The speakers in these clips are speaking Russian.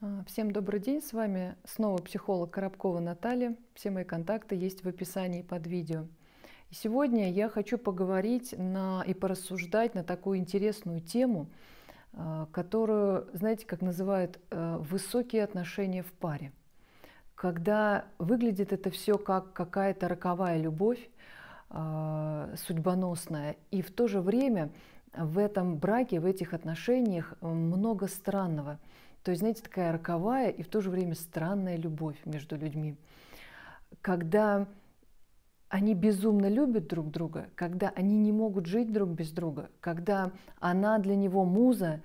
А, всем добрый день, с вами снова психолог Коробкова Наталья. Все мои контакты есть в описании под видео. И сегодня я хочу поговорить на, и порассуждать на такую интересную тему, а, которую, знаете, как называют э, высокие отношения в паре. Когда выглядит это все как какая-то роковая любовь, а, судьбоносная, и в то же время в этом браке, в этих отношениях э, много странного – то есть, знаете, такая роковая и в то же время странная любовь между людьми. Когда они безумно любят друг друга, когда они не могут жить друг без друга, когда она для него муза,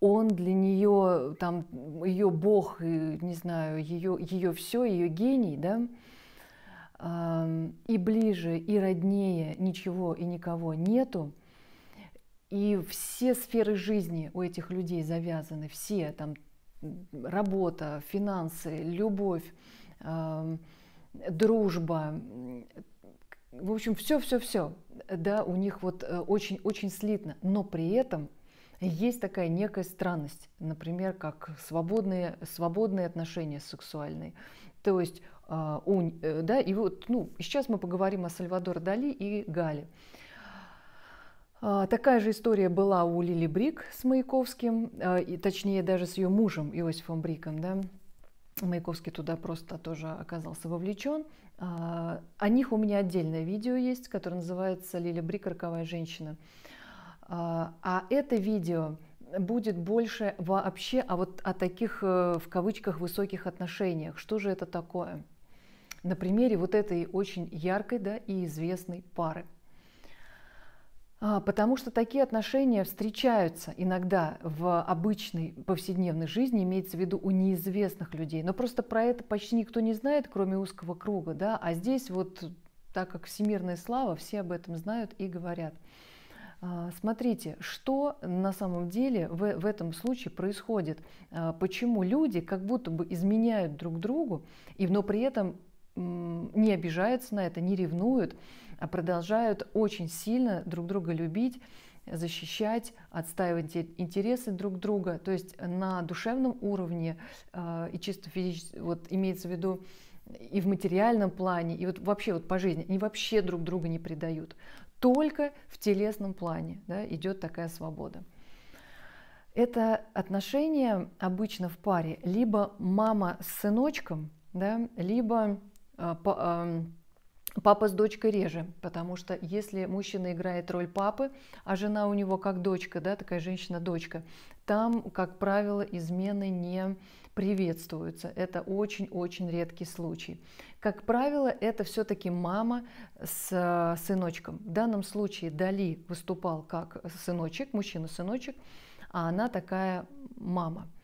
он для нее, там, ее бог, не знаю, ее, ее все, ее гений, да, и ближе, и роднее ничего и никого нету. И все сферы жизни у этих людей завязаны, все там работа, финансы, любовь, эм, дружба, в общем, все-все-все, да, у них вот очень-очень э, слитно, но при этом есть такая некая странность, например, как свободные, свободные отношения сексуальные. То есть, э, э, да, и вот, ну, сейчас мы поговорим о Сальвадоре Дали и Гале. А, такая же история была у Лили Брик с Маяковским, а, и, точнее даже с ее мужем Иосифом Бриком. Да? Маяковский туда просто тоже оказался вовлечен. А, о них у меня отдельное видео есть, которое называется «Лили Брик. Роковая женщина». А это видео будет больше вообще а вот о таких э, в кавычках высоких отношениях. Что же это такое? На примере вот этой очень яркой да, и известной пары – а, потому что такие отношения встречаются иногда в обычной повседневной жизни, имеется в виду у неизвестных людей. Но просто про это почти никто не знает, кроме узкого круга. Да? А здесь вот, так как всемирная слава, все об этом знают и говорят. А, смотрите, что на самом деле в, в этом случае происходит, а, почему люди как будто бы изменяют друг другу, и, но при этом не обижаются на это, не ревнуют, а продолжают очень сильно друг друга любить, защищать, отстаивать интересы друг друга. То есть на душевном уровне а, и чисто физически, вот имеется в виду и в материальном плане, и вот вообще вот по жизни, они вообще друг друга не предают. Только в телесном плане да, идет такая свобода. Это отношения обычно в паре либо мама с сыночком, да, либо Э, эм, папа с дочкой реже, потому что если мужчина играет роль папы, а жена у него как дочка, да, такая женщина-дочка, там, как правило, измены не приветствуются. Это очень-очень редкий случай. Как правило, это все-таки мама с э, сыночком. В данном случае Дали выступал как сыночек, мужчина-сыночек, а она такая мама –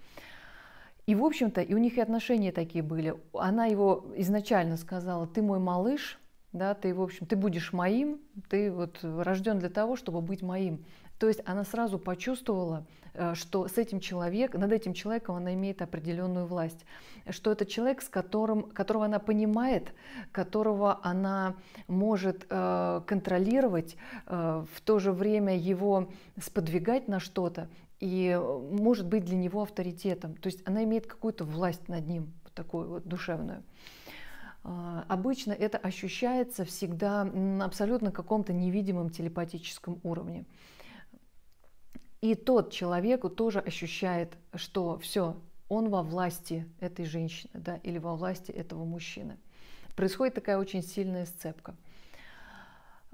и, в общем-то, и у них и отношения такие были. Она его изначально сказала, ты мой малыш, да, ты, в общем, ты будешь моим, ты вот рожден для того, чтобы быть моим. То есть она сразу почувствовала, э, что с этим человек, над этим человеком она имеет определенную власть, что это человек, с которым, которого она понимает, которого она может э, контролировать, э, в то же время его сподвигать на что-то и э, может быть для него авторитетом. То есть она имеет какую-то власть над ним, вот такую вот душевную. А, обычно это ощущается всегда на абсолютно каком-то невидимом телепатическом уровне. И тот человек тоже ощущает, что все, он во власти этой женщины да, или во власти этого мужчины. Происходит такая очень сильная сцепка.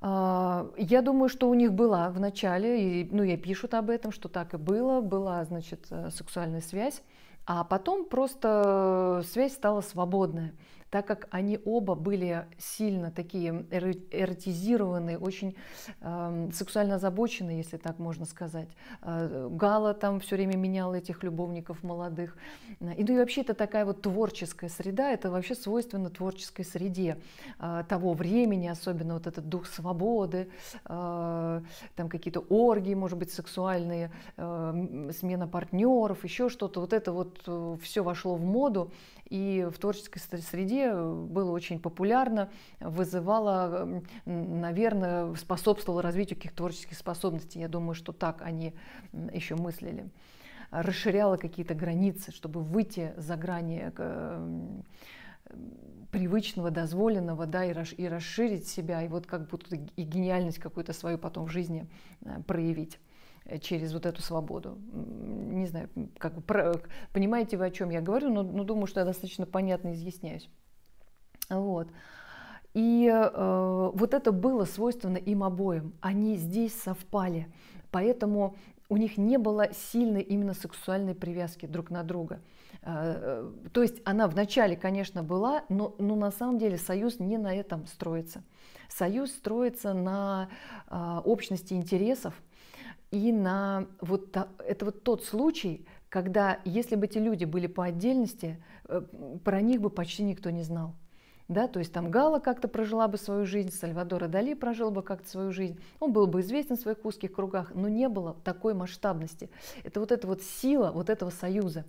А, я думаю, что у них была в начале, и, ну, я пишут об этом, что так и было, была, значит, э, сексуальная связь, а потом просто э, связь стала свободная так как они оба были сильно такие эротизированные, очень э, сексуально озабочены, если так можно сказать. Э, Гала там все время меняла этих любовников молодых. Э, и, ну и вообще это такая вот творческая среда, это вообще свойственно творческой среде э, того времени, особенно вот этот дух свободы, э, там какие-то оргии, может быть, сексуальные, э, смена партнеров, еще что-то. Вот это вот э, все вошло в моду, и в творческой среде России э, было очень популярно, вызывало, эм, наверное, способствовало развитию каких-то творческих способностей. Я думаю, что так они еще мыслили. расширяла какие-то границы, чтобы выйти за грани эм, привычного, дозволенного, да, и, и расширить себя, и вот как будто и гениальность какую-то свою потом в жизни э, проявить э, через вот эту свободу. Не знаю, как, понимаете вы, о чем я говорю, но, но думаю, что я достаточно понятно изъясняюсь. Вот. И э, вот это было свойственно им обоим. Они здесь совпали. Поэтому у них не было сильной именно сексуальной привязки друг на друга. Э, э, то есть она вначале, конечно, была, но, но на самом деле союз не на этом строится. Союз строится на э, общности интересов и на вот это вот тот случай, когда если бы эти люди были по отдельности, про них бы почти никто не знал да, то есть там Гала как-то прожила бы свою жизнь, Сальвадора Дали прожил бы как-то свою жизнь, он был бы известен в своих узких кругах, но не было такой масштабности. Это вот эта вот сила вот этого союза.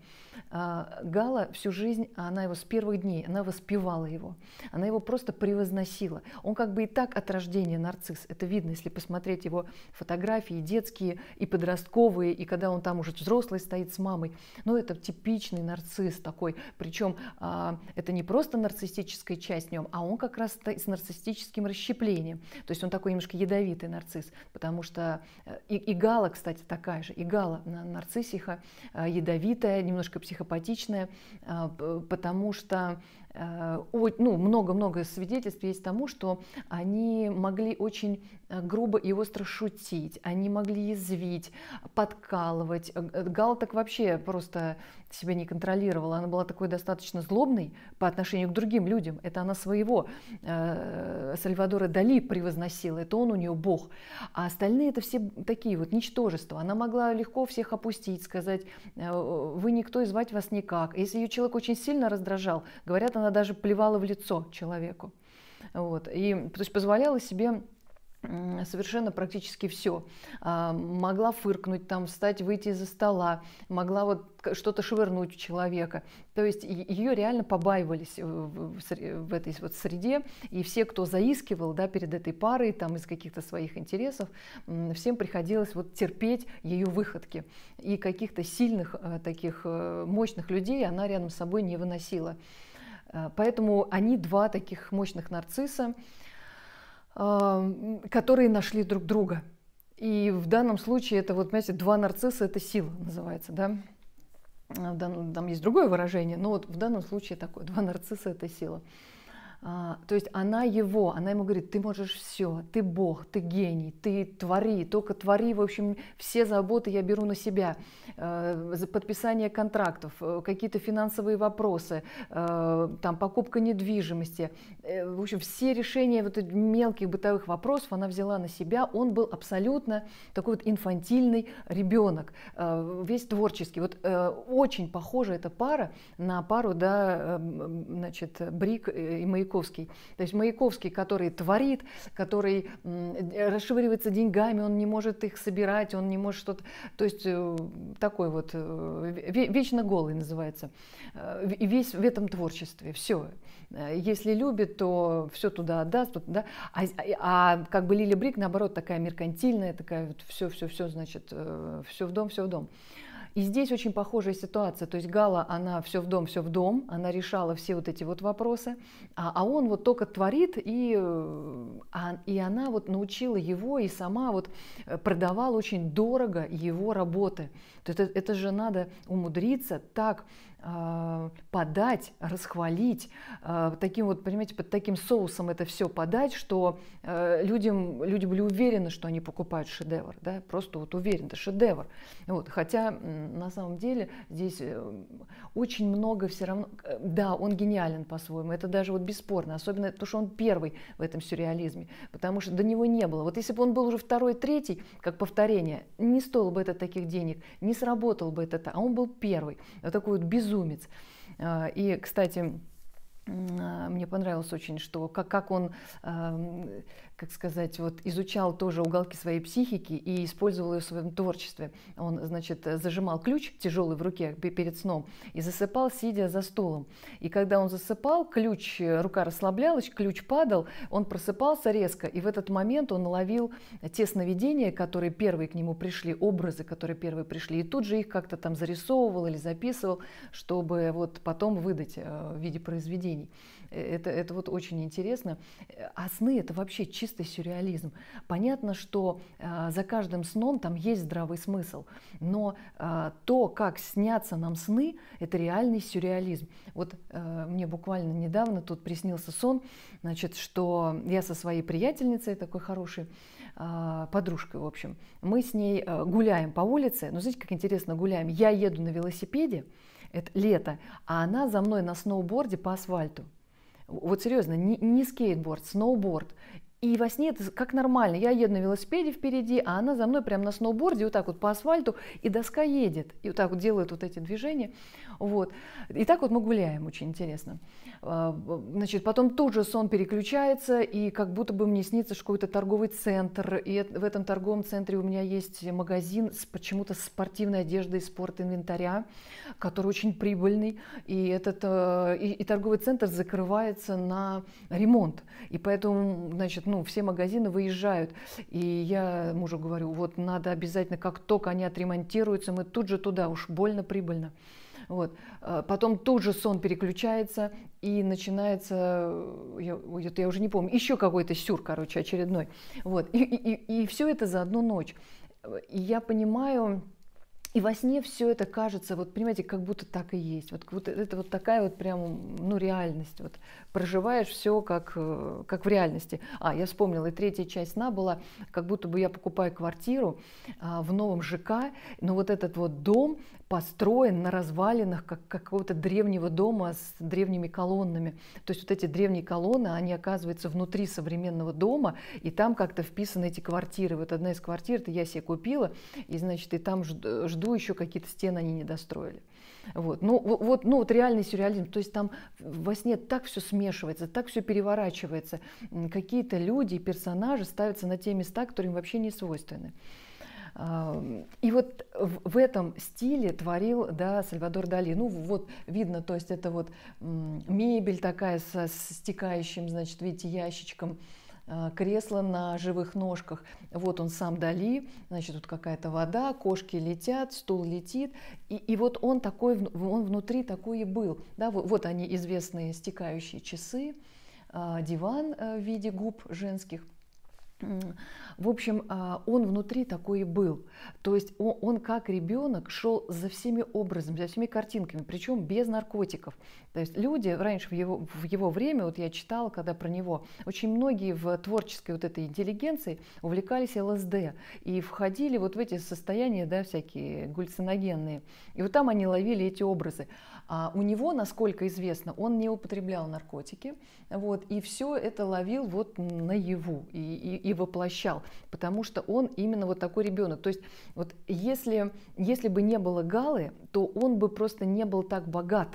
А, Гала всю жизнь, а она его с первых дней, она воспевала его, она его просто превозносила. Он как бы и так от рождения нарцисс, это видно, если посмотреть его фотографии, и детские, и подростковые, и когда он там уже взрослый стоит с мамой. ну это типичный нарцисс такой, причем а, это не просто нарциссическая часть, общаясь с ним, а он как раз с нарциссическим расщеплением. То есть он такой немножко ядовитый нарцисс, потому что э, и, и Гала, кстати, такая же, и Гала нарциссиха, э, ядовитая, немножко психопатичная, э, потому что Э, ну, много-много свидетельств есть тому, что они могли очень э, грубо и остро шутить, они могли извить, подкалывать. Гала так вообще просто себя не контролировала, она была такой достаточно злобной по отношению к другим людям. Это она своего э, Сальвадора Дали превозносила, это он у нее бог. А остальные это все такие вот ничтожества. Она могла легко всех опустить, сказать, вы никто и звать вас никак. Если ее человек очень сильно раздражал, говорят, она даже плевала в лицо человеку. Вот. И, то есть позволяла себе совершенно практически все. А, могла фыркнуть, там, встать, выйти из-за стола, могла вот что-то швырнуть в человека. То есть ее реально побаивались в этой вот среде, и все, кто заискивал да, перед этой парой там, из каких-то своих интересов, всем приходилось вот терпеть ее выходки. И каких-то сильных, э, таких э, мощных людей она рядом с собой не выносила. Э, поэтому они два таких мощных нарцисса, э, которые нашли друг друга. И в данном случае это вот, знаете, два нарцисса – это сила называется, да? Э, там есть другое выражение, но вот в данном случае такое. Два нарцисса – это сила. А, то есть она его, она ему говорит, ты можешь все, ты бог, ты гений, ты твори, только твори, в общем, все заботы я беру на себя, э, подписание контрактов, э, какие-то финансовые вопросы, э, там, покупка недвижимости, э, в общем, все решения вот этих мелких бытовых вопросов она взяла на себя, он был абсолютно такой вот инфантильный ребенок, весь творческий, вот очень похожа эта пара на пару, да, эм, значит, Брик и Маяк Маяковский. То есть Маяковский, который творит, который расшвыривается деньгами, он не может их собирать, он не может что-то... То есть э, такой вот э, вечно голый называется. И э, весь в этом творчестве, все. Если любит, то все туда отдаст, да? а, а как бы Лили Брик, наоборот, такая меркантильная, такая вот все-все-все, значит, все в дом, все в дом. И здесь очень похожая ситуация. То есть Гала, она все в дом, все в дом, она решала все вот эти вот вопросы, а, а он вот только творит, и, э, а, и она вот научила его и сама вот э, продавала очень дорого его работы. То есть это, это же надо умудриться так а, подать, расхвалить, а, таким вот, понимаете, под таким соусом это все подать, что а, людям, люди были уверены, что они покупают шедевр, да, просто вот уверены, это шедевр. Вот, хотя на самом деле здесь э, очень много все равно, э, да, он гениален по-своему, это даже вот бесспорно, особенно то, что он первый в этом сюрреализме, потому что до него не было. Вот если бы он был уже второй, третий, как повторение, не стоило бы это таких денег, не сработал бы это, а он был первый. Вот такой вот безумный безумец. А, и, кстати, а, мне понравилось очень, что как, как он как сказать, вот изучал тоже уголки своей психики и использовал ее в своем творчестве. Он, значит, зажимал ключ тяжелый в руке перед сном и засыпал, сидя за стулом. И когда он засыпал, ключ, рука расслаблялась, ключ падал, он просыпался резко, и в этот момент он ловил те сновидения, которые первые к нему пришли, образы, которые первые пришли, и тут же их как-то там зарисовывал или записывал, чтобы вот потом выдать э, в виде произведений. Э, это, это вот очень интересно. Э, а сны – это вообще чисто чистый сюрреализм. Понятно, что э, за каждым сном там есть здравый смысл, но э, то, как снятся нам сны, это реальный сюрреализм. Вот э, мне буквально недавно тут приснился сон, значит, что я со своей приятельницей, такой хорошей подружкой, в общем, мы с ней гуляем по улице, ну, знаете, как интересно, гуляем, я еду на велосипеде, это лето, а она за мной на сноуборде по асфальту. Вот серьезно, не, не скейтборд, сноуборд. И во сне это как нормально. Я еду на велосипеде впереди, а она за мной прям на сноуборде, вот так вот по асфальту, и доска едет. И вот так вот делает вот эти движения. Вот. И так вот мы гуляем, очень интересно. А, значит, потом тут же сон переключается, и как будто бы мне снится какой-то торговый центр. И в этом торговом центре у меня есть магазин с почему-то спортивной одеждой и спорт инвентаря, который очень прибыльный. И, этот, э, и, и торговый центр закрывается на ремонт. И поэтому, значит, ну, все магазины выезжают. И я мужу говорю, вот надо обязательно, как только они отремонтируются, мы тут же туда, уж больно прибыльно. Вот. А потом тут же сон переключается, и начинается, э, я, я уже не помню, еще какой-то сюр, короче, очередной. Вот. И, и, и, и все это за одну ночь. И я понимаю, и во сне все это кажется, вот понимаете, как будто так и есть. Вот, вот это вот такая вот прям, ну, реальность. Вот проживаешь все как, э, как в реальности. А, я вспомнила, и третья часть сна была, как будто бы я покупаю квартиру а, в новом ЖК, но вот этот вот дом построен на развалинах как какого-то древнего дома с древними колоннами. То есть вот эти древние колонны, они оказываются внутри современного дома, и там как-то вписаны эти квартиры. Вот одна из квартир, это я себе купила, и значит, и там жду, жду еще какие-то стены они не достроили. Вот. Ну, вот, ну, вот реальный сюрреализм. То есть там во сне так все смешивается, так все переворачивается. Какие-то люди и персонажи ставятся на те места, которые им вообще не свойственны. И вот в этом стиле творил да, Сальвадор Дали. Ну вот видно, то есть это вот мебель такая со стекающим, значит, видите, ящичком а, кресло на живых ножках. Вот он сам Дали, значит, тут какая-то вода, кошки летят, стул летит. И, и вот он такой, он внутри такой и был. Да, вот, вот они известные стекающие часы, а, диван э, в виде губ женских – в общем, а, он внутри такой и был. То есть он, он как ребенок шел за всеми образами, за всеми картинками, причем без наркотиков. То есть люди раньше в его, в его время, вот я читала, когда про него, очень многие в творческой вот этой интеллигенции увлекались ЛСД и входили вот в эти состояния, да, всякие гульциногенные. И вот там они ловили эти образы. А у него, насколько известно, он не употреблял наркотики, вот, и все это ловил вот наяву и, и, и воплощал, потому что он именно вот такой ребенок. То есть вот если, если бы не было Галы, то он бы просто не был так богат,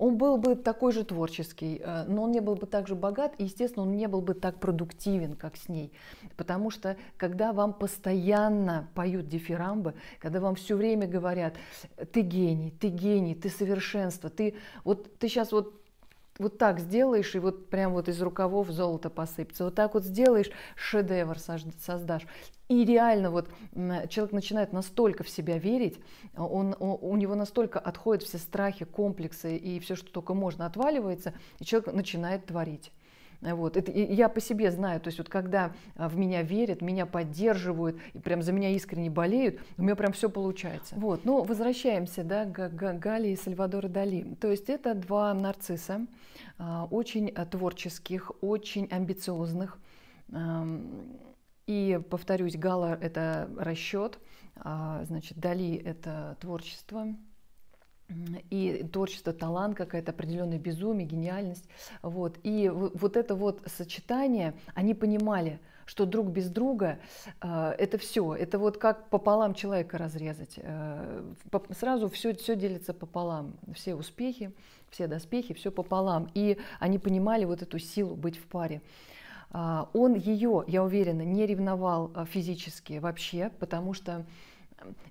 он был бы такой же творческий, э, но он не был бы так же богат, и, естественно, он не был бы так продуктивен, как с ней. Потому что, когда вам постоянно поют дифирамбы, когда вам все время говорят, ты гений, ты гений, ты совершенство, ты вот ты сейчас вот вот так сделаешь, и вот прям вот из рукавов золото посыпется. Вот так вот сделаешь, шедевр создашь. И реально вот человек начинает настолько в себя верить, он, у него настолько отходят все страхи, комплексы и все, что только можно, отваливается, и человек начинает творить. Вот. Это, я по себе знаю, то есть вот когда а, в меня верят, меня поддерживают, и прям за меня искренне болеют, у меня прям все получается. Вот, но ну, возвращаемся, да, к, к Гали и Сальвадору Дали. То есть это два нарцисса, а, очень а, творческих, очень амбициозных. И, повторюсь, Гала – это расчет, значит, Дали – это творчество, и творчество, талант, какая-то определенная безумие, гениальность. Вот. И вот это вот сочетание, они понимали, что друг без друга э, это все. Это вот как пополам человека разрезать. Э, по, сразу все, все делится пополам. Все успехи, все доспехи, все пополам. И они понимали вот эту силу быть в паре. Э, он ее, я уверена, не ревновал э, физически вообще, потому что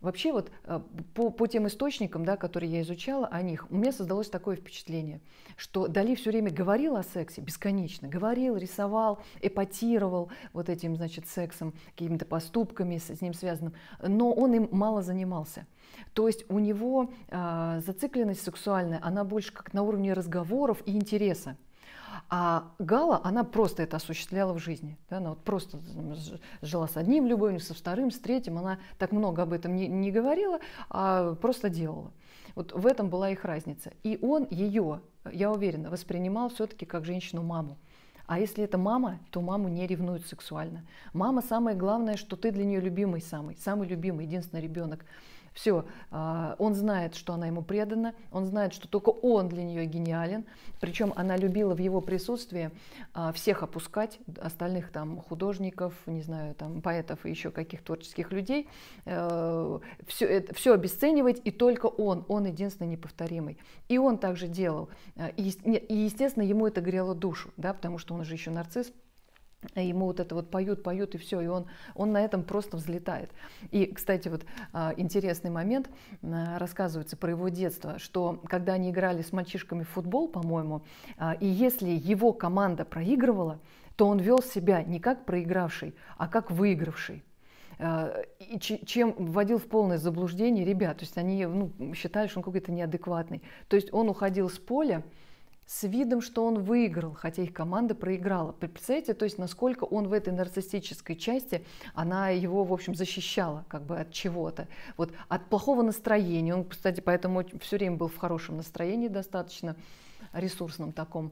Вообще вот э, по, по тем источникам, да, которые я изучала о них, у меня создалось такое впечатление, что Дали все время говорил о сексе бесконечно, говорил, рисовал, эпатировал вот этим, значит, сексом, какими-то поступками с, с ним связанным, но он им мало занимался. То есть у него э, зацикленность сексуальная, она больше как на уровне разговоров и интереса. А Гала, она просто это осуществляла в жизни. Да? Она вот просто жила с одним любовью, со вторым, с третьим. Она так много об этом не, не говорила, а просто делала. Вот в этом была их разница. И он ее, я уверена, воспринимал все-таки как женщину-маму. А если это мама, то маму не ревнуют сексуально. Мама самое главное, что ты для нее любимый самый, самый любимый, единственный ребенок. Все, а, он знает, что она ему предана, он знает, что только он для нее гениален. Причем она любила в его присутствии а, всех опускать, остальных там художников, не знаю, там поэтов и еще каких творческих людей. Э, все, это, все обесценивать, и только он, он единственный неповторимый. И он также делал. Э, и, и естественно, ему это грело душу, да, потому что он же еще нарцисс, ему вот это вот поют, поют, и все, и он, он на этом просто взлетает. И, кстати, вот а, интересный момент, рассказывается про его детство, что когда они играли с мальчишками в футбол, по-моему, а, и если его команда проигрывала, то он вел себя не как проигравший, а как выигравший а, и чем вводил в полное заблуждение ребят. То есть они ну, считали, что он какой-то неадекватный. То есть он уходил с поля, с видом, что он выиграл, хотя их команда проиграла. Представляете, то есть насколько он в этой нарциссической части, она его, в общем, защищала как бы от чего-то. Вот от плохого настроения, он, кстати, поэтому все время был в хорошем настроении достаточно, ресурсном таком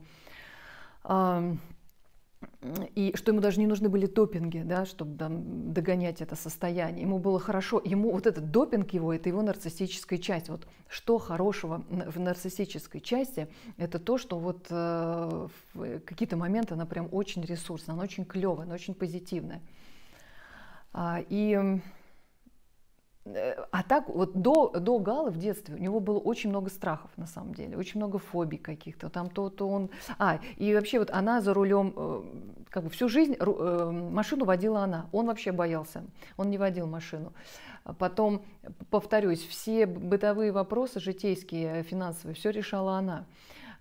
и что ему даже не нужны были допинги, да, чтобы там, догонять это состояние. Ему было хорошо, ему вот этот допинг его, это его нарциссическая часть. Вот что хорошего в нарциссической части, это то, что вот э, в э, какие-то моменты она прям очень ресурсная, она очень клевая, она очень позитивная. А, и Э, а так вот до, до Галы в детстве у него было очень много страхов на самом деле, очень много фобий каких-то, там то, то он... А, и вообще вот она за рулем, э, как бы всю жизнь э, машину водила она, он вообще боялся, он не водил машину. Потом, повторюсь, все бытовые вопросы, житейские, финансовые, все решала она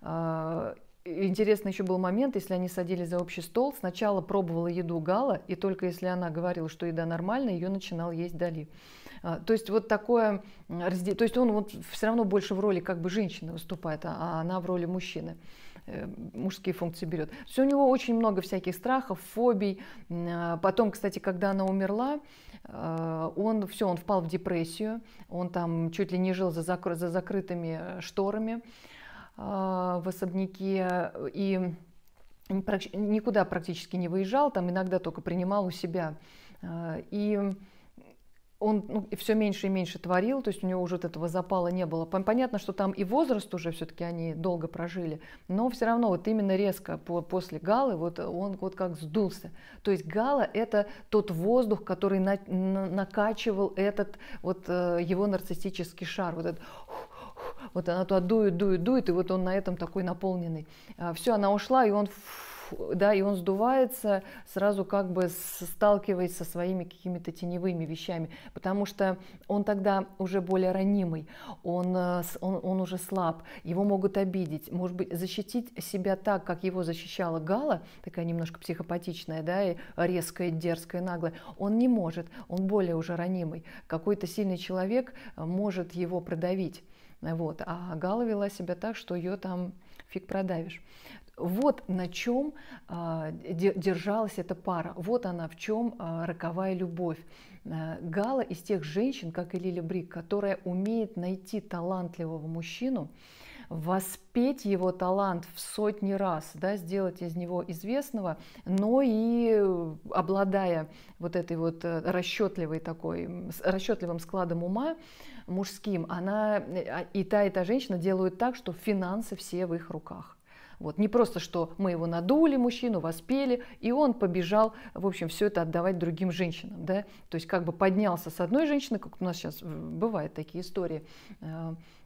а, интересный еще был момент, если они садились за общий стол, сначала пробовала еду Гала, и только если она говорила, что еда нормальная, ее начинал есть Дали. А, то есть вот такое, то есть он вот все равно больше в роли как бы женщины выступает, а, а она в роли мужчины э, мужские функции берет. Все у него очень много всяких страхов, фобий. А, потом, кстати, когда она умерла, э, он все, он впал в депрессию, он там чуть ли не жил за, закры, за закрытыми э, шторами. А, в особняке э, и никуда практически не выезжал, там иногда только принимал у себя. А, и он ну, все меньше и меньше творил, то есть у него уже вот этого запала не было. Понятно, что там и возраст уже все-таки они долго прожили, но все равно вот именно резко по, после галы вот он вот как сдулся. То есть гала это тот воздух, который на, на, накачивал этот вот э, его нарциссический шар, вот этот вот она туда дует, дует, дует, и вот он на этом такой наполненный. А, Все, она ушла, и он да, и он сдувается, сразу как бы сталкиваясь со своими какими-то теневыми вещами, потому что он тогда уже более ранимый, он, э, он, он уже слаб, его могут обидеть, может быть, защитить себя так, как его защищала Гала, такая немножко психопатичная, да, и резкая, дерзкая, наглая, он не может, он более уже ранимый, какой-то сильный человек э, может его продавить. Вот. А Гала вела себя так, что ее там фиг продавишь. Вот на чем э, а, держалась эта пара, вот она в чем э, а, роковая любовь. Э, Гала из тех женщин, как и Лили Брик, которая умеет найти талантливого мужчину, э, воспеть его талант в сотни раз, да, сделать из него известного, но и э, обладая вот этой вот э, расчетливой такой, расчетливым складом ума мужским, она э, и та, и та женщина делают так, что финансы все в их руках. Вот. Не просто, что мы его надули, мужчину, воспели, и он побежал, в общем, все это отдавать другим женщинам. Да? То есть как бы поднялся с одной женщины, как у нас сейчас бывают такие истории,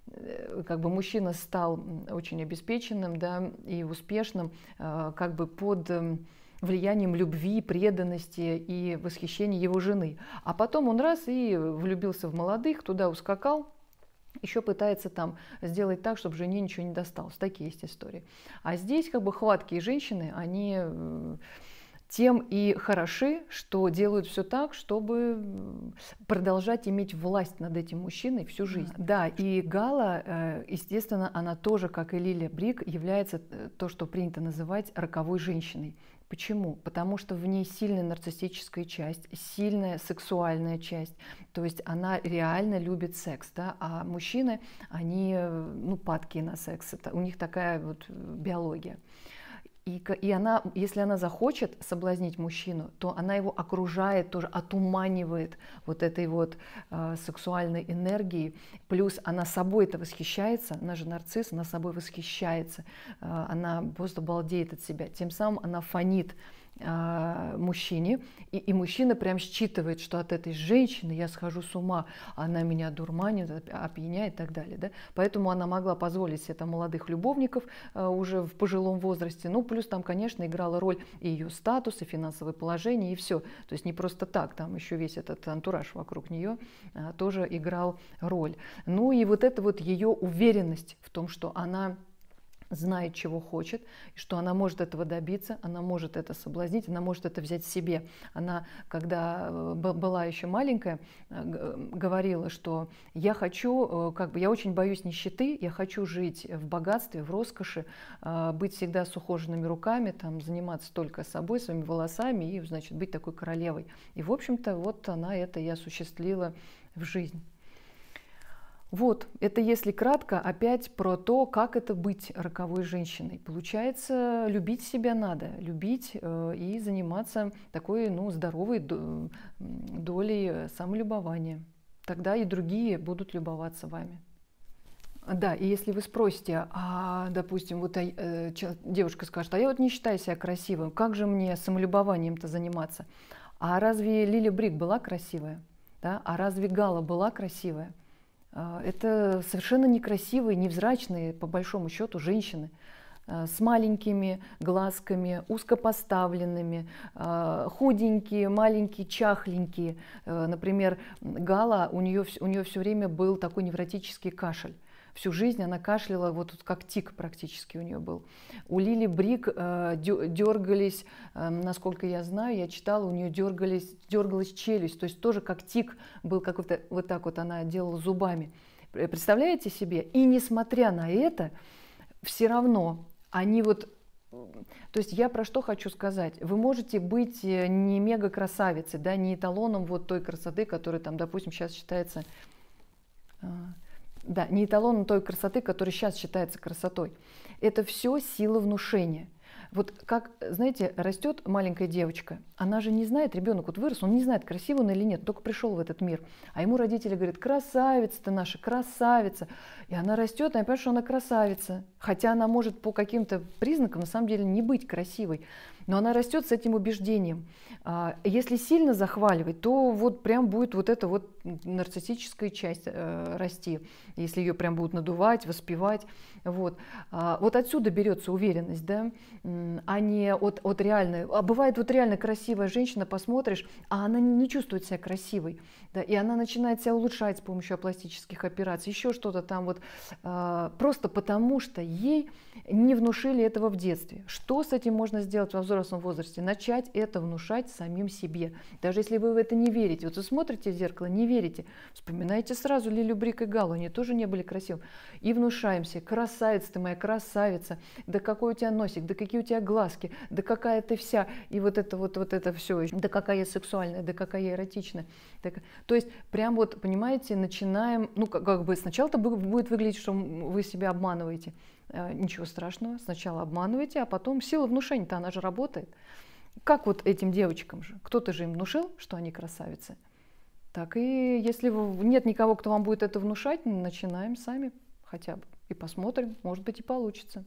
Э, как бы мужчина стал очень обеспеченным да, и успешным, э, как бы под эм, влиянием любви, преданности и восхищения его жены. А потом он раз и влюбился в молодых, туда ускакал, еще пытается там сделать так, чтобы жене ничего не досталось. Такие есть истории. А здесь как бы хваткие женщины, они тем и хороши, что делают все так, чтобы продолжать иметь власть над этим мужчиной всю жизнь. Да, да и Гала, э, естественно, она тоже, как и Лилия Брик, является э, то, что принято называть роковой женщиной. Почему? Потому что в ней сильная нарциссическая часть, сильная сексуальная часть. То есть она реально любит секс, да? а мужчины, они э, ну, падки на секс. Это, у них такая вот биология. И, и она, если она захочет соблазнить мужчину, то она его окружает, тоже отуманивает вот этой вот э, сексуальной энергией. Плюс она собой это восхищается, она же нарцисс, она собой восхищается, э, она просто балдеет от себя. Тем самым она фонит а, мужчине, и, и мужчина прям считывает, что от этой женщины я схожу с ума, она меня дурманит, опьяняет и так далее. Да? Поэтому она могла позволить себе там, молодых любовников э, уже в пожилом возрасте. Ну, плюс там, конечно, играла роль и ее статус, и финансовое положение, и все. То есть не просто так, там еще весь этот антураж вокруг нее э, а, тоже играл роль. Ну и вот эта вот ее уверенность в том, что она знает, чего хочет, что она может этого добиться, она может это соблазнить, она может это взять себе. Она, когда э, была еще маленькая, э, э, говорила, что я хочу, как бы, я очень боюсь нищеты, я хочу жить в богатстве, в роскоши, быть всегда с ухоженными руками, там, заниматься только собой, своими волосами и, значит, быть такой королевой. И, в общем-то, вот она это и осуществила в жизнь. Вот, это если кратко, опять про то, как это быть роковой женщиной. Получается, любить себя надо, любить э, и заниматься такой ну, здоровой долей самолюбования. Тогда и другие будут любоваться вами. Да, и если вы спросите, а, допустим, вот а, э, девушка скажет, а я вот не считаю себя красивым, как же мне самолюбованием-то заниматься? А разве Лили Брик была красивая? Да? А разве Гала была красивая? А, это совершенно некрасивые, невзрачные, по большому счету, женщины а, с маленькими глазками, узко поставленными, а, худенькие, маленькие, чахленькие. Э, например, Гала, у нее, у нее все время был такой невротический кашель всю жизнь она кашляла, вот тут как тик практически у нее был. У Лили Брик э, дергались, эм, насколько я знаю, я читала, у нее дергались, дергалась челюсть, то есть тоже как тик был как вот вот так вот она делала зубами. Представляете себе? И несмотря на это, все равно они вот то есть я про что хочу сказать. Вы можете быть э, не мега красавицей, да, не эталоном вот той красоты, которая там, допустим, сейчас считается э, да, не эталон той красоты, которая сейчас считается красотой. Это все сила внушения. Вот как, знаете, растет маленькая девочка, она же не знает, ребенок вот вырос, он не знает, красив он или нет, только пришел в этот мир. А ему родители говорят, красавица ты наша, красавица. И она растет, и она понимает, что она красавица. Хотя она может по каким-то признакам на самом деле не быть красивой но она растет с этим убеждением. А, если сильно захваливать, то вот прям будет вот эта вот нарциссическая часть э, расти, если ее прям будут надувать, воспевать. Вот, а, вот отсюда берется уверенность, да, а не от, от реальной. А бывает вот реально красивая женщина, посмотришь, а она не чувствует себя красивой, да, и она начинает себя улучшать с помощью пластических операций, еще что-то там вот, а, просто потому что ей не внушили этого в детстве. Что с этим можно сделать во взрослом взрослом возрасте, начать это внушать самим себе. Даже если вы в это не верите. Вот вы смотрите в зеркало, не верите. Вспоминайте сразу Лилю Брик и Галу, они тоже не были красивы. И внушаемся, себе, красавица ты моя, красавица, да какой у тебя носик, да какие у тебя глазки, да какая ты вся. И вот это вот, вот это все, да какая я сексуальная, да какая я эротичная. Так, то есть прям вот, понимаете, начинаем, ну как, как бы сначала-то будет выглядеть, что вы себя обманываете. Э, ничего страшного, сначала обманываете, а потом сила внушения-то, она же работает. Как вот этим девочкам же? Кто-то же им внушил, что они красавицы. Так и если нет никого, кто вам будет это внушать, начинаем сами хотя бы и посмотрим, может быть и получится.